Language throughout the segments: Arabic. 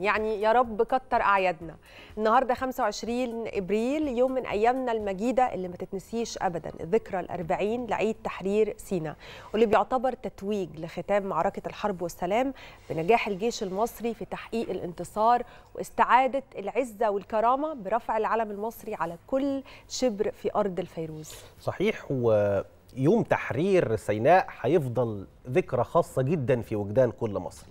يعني يا رب كتر اعيادنا النهارده 25 ابريل يوم من ايامنا المجيده اللي ما تتنسيش ابدا ذكرى ال40 لعيد تحرير سينا واللي بيعتبر تتويج لختام معركه الحرب والسلام بنجاح الجيش المصري في تحقيق الانتصار واستعاده العزه والكرامه برفع العلم المصري على كل شبر في ارض الفيروز صحيح هو يوم تحرير سيناء هيفضل ذكرى خاصه جدا في وجدان كل مصري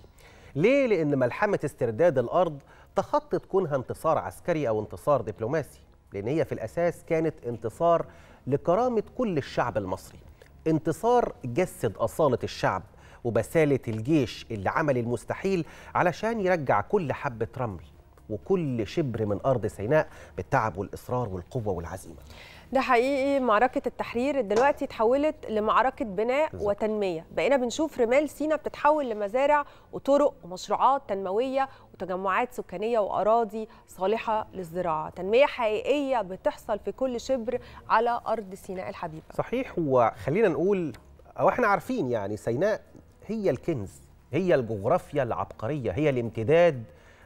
ليه؟ لأن ملحمة استرداد الأرض تخطت كونها انتصار عسكري أو انتصار دبلوماسي لأن هي في الأساس كانت انتصار لكرامة كل الشعب المصري انتصار جسد أصالة الشعب وبسالة الجيش اللي عمل المستحيل علشان يرجع كل حبة رمل وكل شبر من أرض سيناء بالتعب والإصرار والقوة والعزيمة ده حقيقي معركة التحرير دلوقتي تحولت لمعركة بناء بالزبط. وتنمية بقينا بنشوف رمال سينا بتتحول لمزارع وطرق ومشروعات تنموية وتجمعات سكانية وأراضي صالحة للزراعة تنمية حقيقية بتحصل في كل شبر على أرض سيناء الحبيبة صحيح وخلينا نقول أو احنا عارفين يعني سيناء هي الكنز هي الجغرافيا العبقرية هي الامتداد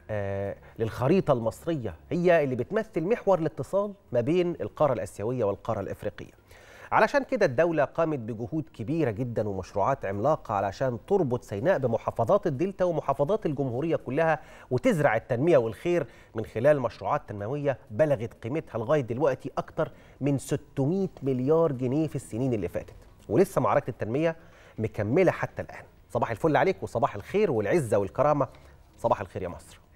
آه، للخريطة المصرية هي اللي بتمثل محور الاتصال ما بين القارة الآسيوية والقارة الإفريقية علشان كده الدولة قامت بجهود كبيرة جدا ومشروعات عملاقة علشان تربط سيناء بمحافظات الدلتا ومحافظات الجمهورية كلها وتزرع التنمية والخير من خلال مشروعات تنموية بلغت قيمتها لغاية دلوقتي أكتر من 600 مليار جنيه في السنين اللي فاتت ولسه معركة التنمية مكملة حتى الآن صباح الفل عليك وصباح الخير والعزة والكرامة صباح الخير يا مصر